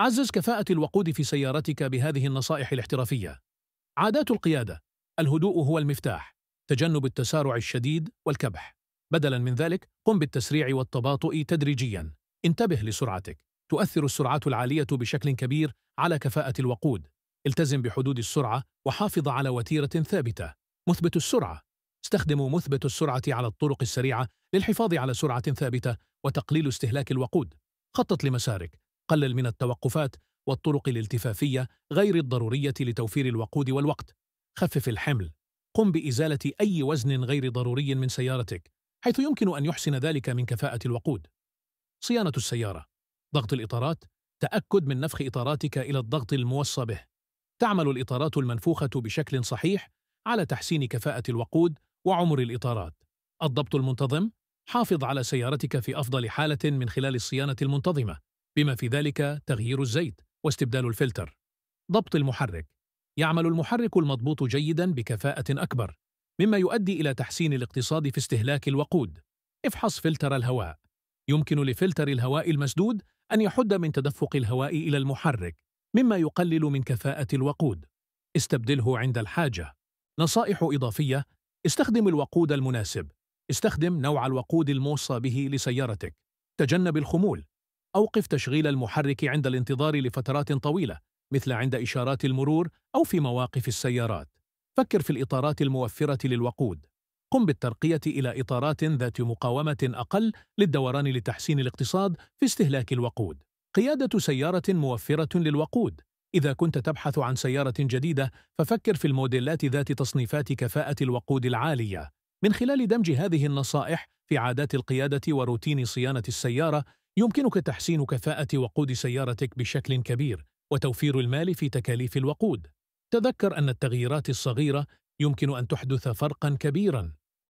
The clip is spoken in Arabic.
عزز كفاءة الوقود في سيارتك بهذه النصائح الاحترافية عادات القيادة الهدوء هو المفتاح تجنب التسارع الشديد والكبح بدلا من ذلك قم بالتسريع والتباطؤ تدريجيا انتبه لسرعتك تؤثر السرعات العالية بشكل كبير على كفاءة الوقود التزم بحدود السرعة وحافظ على وتيرة ثابتة مثبت السرعة استخدموا مثبت السرعة على الطرق السريعة للحفاظ على سرعة ثابتة وتقليل استهلاك الوقود خطط لمسارك قلل من التوقفات والطرق الالتفافية غير الضرورية لتوفير الوقود والوقت خفف الحمل قم بإزالة أي وزن غير ضروري من سيارتك حيث يمكن أن يحسن ذلك من كفاءة الوقود صيانة السيارة ضغط الإطارات تأكد من نفخ إطاراتك إلى الضغط الموصى به تعمل الإطارات المنفوخة بشكل صحيح على تحسين كفاءة الوقود وعمر الإطارات الضبط المنتظم حافظ على سيارتك في أفضل حالة من خلال الصيانة المنتظمة بما في ذلك تغيير الزيت واستبدال الفلتر ضبط المحرك يعمل المحرك المضبوط جيدا بكفاءة أكبر مما يؤدي إلى تحسين الاقتصاد في استهلاك الوقود افحص فلتر الهواء يمكن لفلتر الهواء المسدود أن يحد من تدفق الهواء إلى المحرك مما يقلل من كفاءة الوقود استبدله عند الحاجة نصائح إضافية استخدم الوقود المناسب استخدم نوع الوقود الموصى به لسيارتك تجنب الخمول أوقف تشغيل المحرك عند الانتظار لفترات طويلة مثل عند إشارات المرور أو في مواقف السيارات فكر في الإطارات الموفرة للوقود قم بالترقية إلى إطارات ذات مقاومة أقل للدوران لتحسين الاقتصاد في استهلاك الوقود قيادة سيارة موفرة للوقود إذا كنت تبحث عن سيارة جديدة ففكر في الموديلات ذات تصنيفات كفاءة الوقود العالية من خلال دمج هذه النصائح في عادات القيادة وروتين صيانة السيارة يمكنك تحسين كفاءة وقود سيارتك بشكل كبير وتوفير المال في تكاليف الوقود تذكر أن التغييرات الصغيرة يمكن أن تحدث فرقا كبيرا